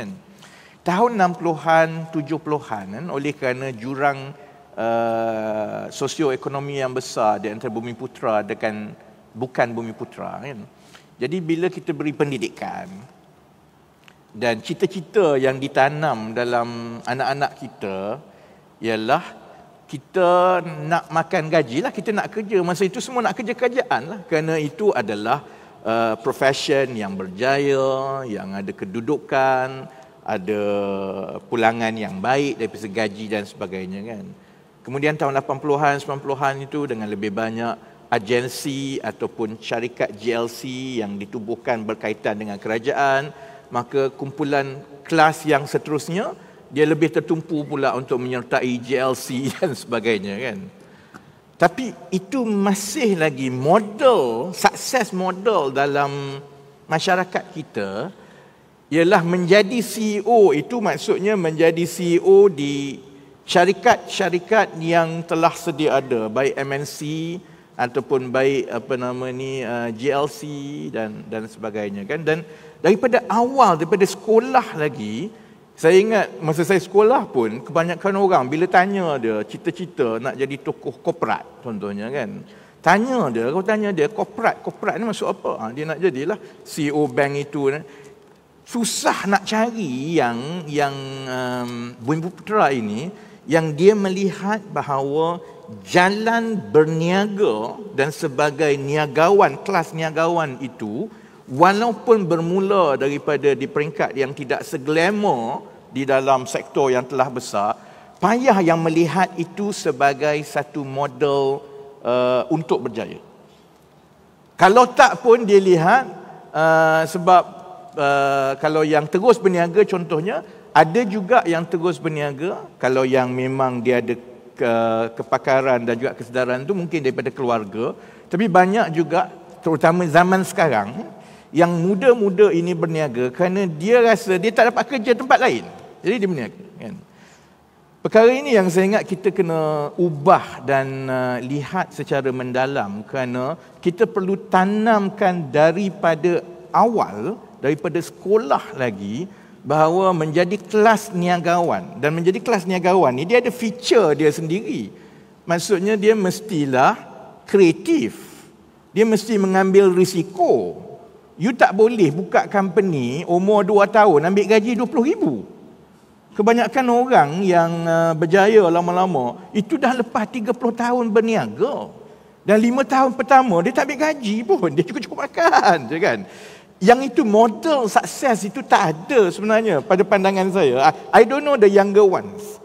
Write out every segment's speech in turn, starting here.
Kan? Tahun 60-an, 70-an kan? oleh kerana jurang uh, sosioekonomi yang besar di antara bumi putra dengan bukan bumi putra. Kan? Jadi bila kita beri pendidikan dan cita-cita yang ditanam dalam anak-anak kita ialah kita nak makan gaji lah, kita nak kerja. Masa itu semua nak kerja kerjaan lah kerana itu adalah uh, profession yang berjaya, yang ada kedudukan, ada pulangan yang baik dari segi gaji dan sebagainya kan. Kemudian tahun 80-an, 90-an itu dengan lebih banyak agensi ataupun syarikat GLC yang ditubuhkan berkaitan dengan kerajaan, maka kumpulan kelas yang seterusnya dia lebih tertumpu pula untuk menyertai GLC dan sebagainya kan. Tapi itu masih lagi model, sukses model dalam masyarakat kita ialah menjadi CEO itu maksudnya menjadi CEO di syarikat-syarikat yang telah sedia ada baik MNC ataupun baik apa nama ni uh, GLC dan dan sebagainya kan dan daripada awal daripada sekolah lagi saya ingat masa saya sekolah pun kebanyakan orang bila tanya dia cita-cita nak jadi tokoh korporat contohnya kan. Tanya dia, kau tanya dia korporat, korporat ni maksud apa? Ha, dia nak jadilah CEO bank itu. Kan. Susah nak cari yang yang um, Bumi Putera ini yang dia melihat bahawa jalan berniaga dan sebagai niagawan, kelas niagawan itu walaupun bermula daripada di peringkat yang tidak seglamor di dalam sektor yang telah besar payah yang melihat itu sebagai satu model uh, untuk berjaya kalau tak pun dia lihat uh, sebab uh, kalau yang terus berniaga contohnya ada juga yang terus berniaga kalau yang memang dia ada ke, kepakaran dan juga kesedaran tu mungkin daripada keluarga tapi banyak juga terutama zaman sekarang yang muda-muda ini berniaga kerana dia rasa dia tak dapat kerja tempat lain. Jadi dia berniaga. Kan? Perkara ini yang saya ingat kita kena ubah dan uh, lihat secara mendalam kerana kita perlu tanamkan daripada awal, daripada sekolah lagi bahawa menjadi kelas niagawan. Dan menjadi kelas niagawan ini dia ada feature dia sendiri. Maksudnya dia mestilah kreatif. Dia mesti mengambil risiko. You tak boleh buka company umur 2 tahun ambil gaji 20 ribu. Kebanyakan orang yang uh, berjaya lama-lama, itu dah lepas 30 tahun berniaga. Dan 5 tahun pertama, dia tak ambil gaji pun. Dia cukup-cukup makan. Je kan? Yang itu model sukses itu tak ada sebenarnya pada pandangan saya. I don't know the younger ones.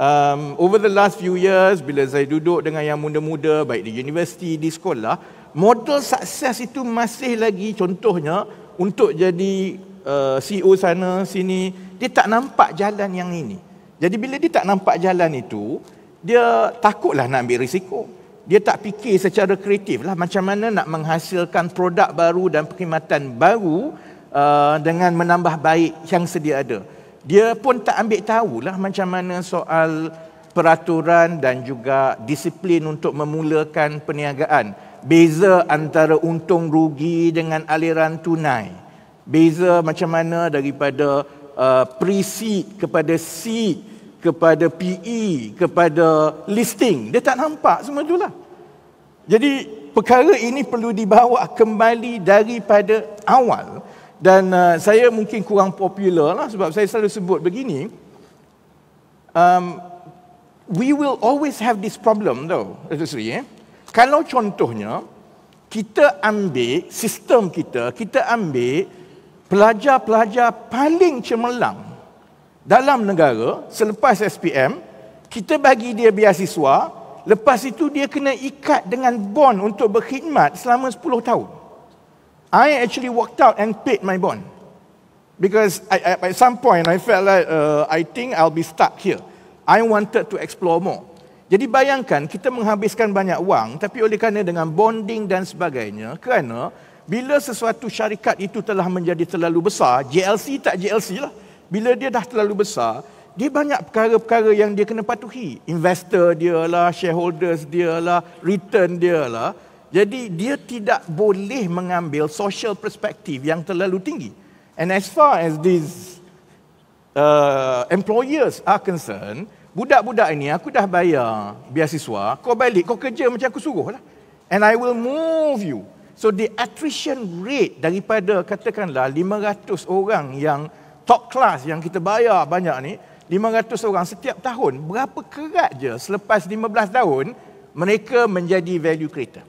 Um, over the last few years, bila saya duduk dengan yang muda-muda, baik di universiti, di sekolah, model sukses itu masih lagi contohnya untuk jadi uh, CEO sana sini dia tak nampak jalan yang ini. Jadi bila dia tak nampak jalan itu, dia takutlah nak ambil risiko. Dia tak fikir secara kreatif lah macam mana nak menghasilkan produk baru dan perkhidmatan baru uh, dengan menambah baik yang sedia ada. Dia pun tak ambil tahu lah macam mana soal peraturan dan juga disiplin untuk memulakan perniagaan. Beza antara untung rugi dengan aliran tunai. Beza macam mana daripada uh, pre-seed kepada seed kepada PE kepada listing. Dia tak nampak semua lah. Jadi perkara ini perlu dibawa kembali daripada awal dan uh, saya mungkin kurang popular lah sebab saya selalu sebut begini um, we will always have this problem though Sri, eh? kalau contohnya kita ambil sistem kita, kita ambil pelajar-pelajar paling cemerlang dalam negara selepas SPM, kita bagi dia beasiswa, lepas itu dia kena ikat dengan bond untuk berkhidmat selama 10 tahun. I actually walked out and paid my bond. Because I, at some point I felt like uh, I think I'll be stuck here. I wanted to explore more. Jadi bayangkan kita menghabiskan banyak wang tapi oleh kerana dengan bonding dan sebagainya kerana bila sesuatu syarikat itu telah menjadi terlalu besar, JLC tak JLC lah. Bila dia dah terlalu besar, dia banyak perkara-perkara yang dia kena patuhi. Investor dia lah, shareholders dia lah, return dia lah. Jadi dia tidak boleh mengambil social perspective yang terlalu tinggi. And as far as these uh, employers are concerned, budak-budak ini aku dah bayar biasiswa, kau balik, kau kerja macam aku suruh lah. And I will move you. So the attrition rate daripada katakanlah 500 orang yang top class yang kita bayar banyak ni, 500 orang setiap tahun, berapa kerat je selepas 15 tahun, mereka menjadi value creator.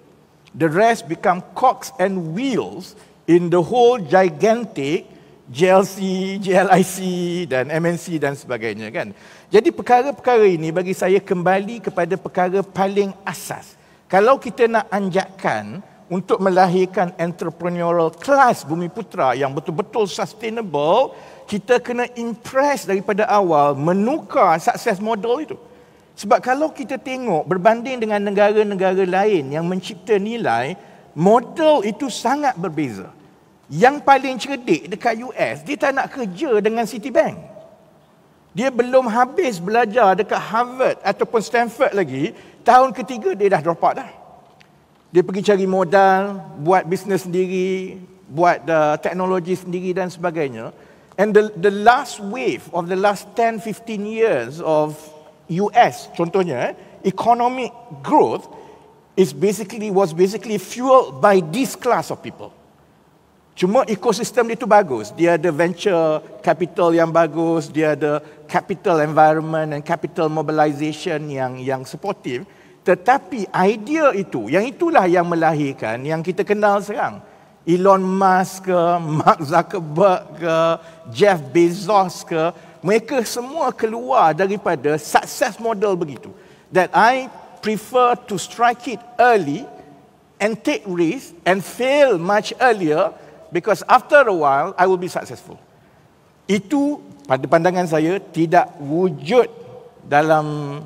The rest become cogs and wheels in the whole gigantic JLC, JLIC dan MNC dan sebagainya kan. Jadi perkara-perkara ini bagi saya kembali kepada perkara paling asas. Kalau kita nak anjakkan untuk melahirkan entrepreneurial class Bumi Putra yang betul-betul sustainable, kita kena impress daripada awal menukar success model itu. Sebab kalau kita tengok berbanding dengan negara-negara lain yang mencipta nilai, model itu sangat berbeza yang paling cerdik dekat US, dia tak nak kerja dengan Citibank. Dia belum habis belajar dekat Harvard ataupun Stanford lagi, tahun ketiga dia dah drop out dah. Dia pergi cari modal, buat bisnes sendiri, buat uh, teknologi sendiri dan sebagainya. And the, the last wave of the last 10-15 years of US, contohnya, eh, economic growth is basically was basically fueled by this class of people. Cuma ekosistem dia tu bagus. Dia ada venture capital yang bagus, dia ada capital environment and capital mobilization yang yang supportive. Tetapi idea itu, yang itulah yang melahirkan, yang kita kenal sekarang. Elon Musk ke, Mark Zuckerberg ke, Jeff Bezos ke, mereka semua keluar daripada success model begitu. That I prefer to strike it early and take risk and fail much earlier because after a while I will be successful. Itu pada pandangan saya tidak wujud dalam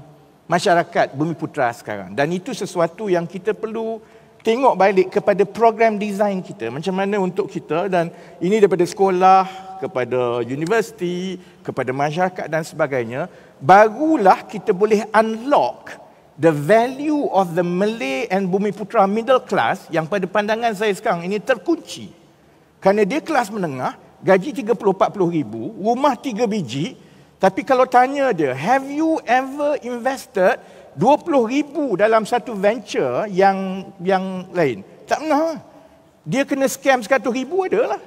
masyarakat Bumi Putra sekarang dan itu sesuatu yang kita perlu tengok balik kepada program design kita macam mana untuk kita dan ini daripada sekolah kepada universiti kepada masyarakat dan sebagainya barulah kita boleh unlock the value of the Malay and Bumi Bumiputra middle class yang pada pandangan saya sekarang ini terkunci kerana dia kelas menengah, gaji 30-40 ribu, rumah 3 biji. Tapi kalau tanya dia, have you ever invested 20 ribu dalam satu venture yang yang lain? Tak pernah. Dia kena scam 100 ribu adalah.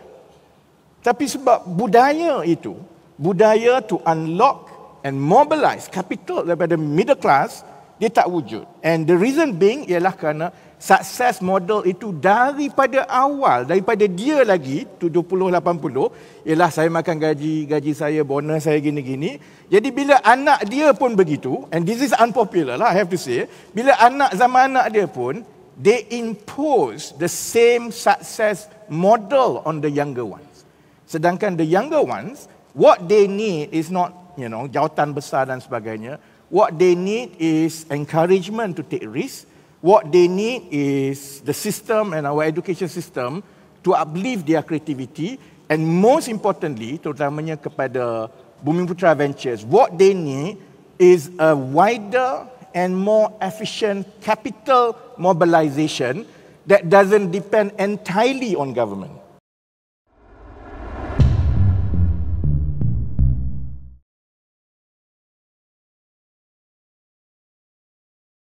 Tapi sebab budaya itu, budaya to unlock and mobilize capital daripada middle class, dia tak wujud. And the reason being ialah kerana Sukses model itu daripada awal, daripada dia lagi, 70-80, ialah saya makan gaji, gaji saya, bonus saya gini-gini. Jadi bila anak dia pun begitu, and this is unpopular lah, I have to say, bila anak zaman anak dia pun, they impose the same success model on the younger ones. Sedangkan the younger ones, what they need is not, you know, jawatan besar dan sebagainya. What they need is encouragement to take risk, what they need is the system and our education system to uplift their creativity and most importantly terutamanya kepada Bumi Putra Ventures what they need is a wider and more efficient capital mobilisation that doesn't depend entirely on government